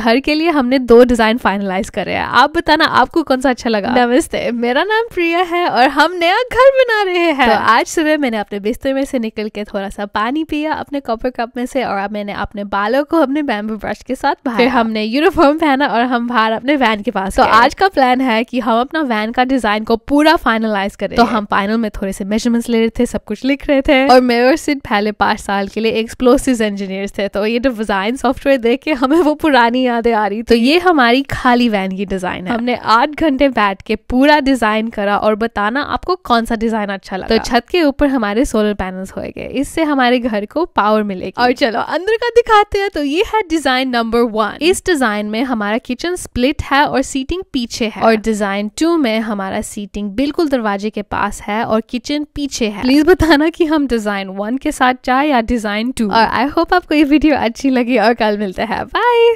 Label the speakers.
Speaker 1: घर के लिए हमने दो डिजाइन फाइनलाइज करे हैं आप बताना आपको कौन सा अच्छा लगा नमस्ते मेरा नाम प्रिया है और हम नया घर बना रहे हैं तो आज सुबह मैंने अपने बिस्तर में से निकल के थोड़ा सा पानी पिया अपने कॉपर कप में से और मैंने अपने बालों को अपने बैम्बू ब्रश के साथ फिर हमने यूनिफॉर्म पहना और हम बाहर अपने वैन के पास तो आज का प्लान है की हम अपना वैन का डिजाइन को पूरा फाइनलाइज करें तो हम फाइनल में थोड़े से मेजरमेंट्स ले रहे थे सब कुछ लिख रहे थे और मेयर सिर्फ पहले पांच साल के लिए एक्सप्लोसिव इंजीनियर थे तो ये डिजाइन सॉफ्टवेयर देख के हमें वो पुरानी पुरानी यादें आ रही तो, तो ये हमारी खाली वैन की डिजाइन है हमने आठ घंटे बैठ के पूरा डिजाइन करा और बताना आपको कौन सा डिजाइन अच्छा लगा तो छत के ऊपर हमारे सोलर पैनल्स हो गए इससे हमारे घर को पावर मिलेगी और चलो अंदर का दिखाते हैं तो ये है डिजाइन नंबर वन इस डिजाइन में हमारा किचन स्प्लिट है और सीटिंग पीछे है और डिजाइन टू में हमारा सीटिंग बिल्कुल दरवाजे के पास है और किचन पीछे है प्लीज बताना कि हम डिजाइन वन के साथ जाए या डिजाइन टू और आई होप आपको ये वीडियो अच्छी लगी और कल मिलते हैं बाय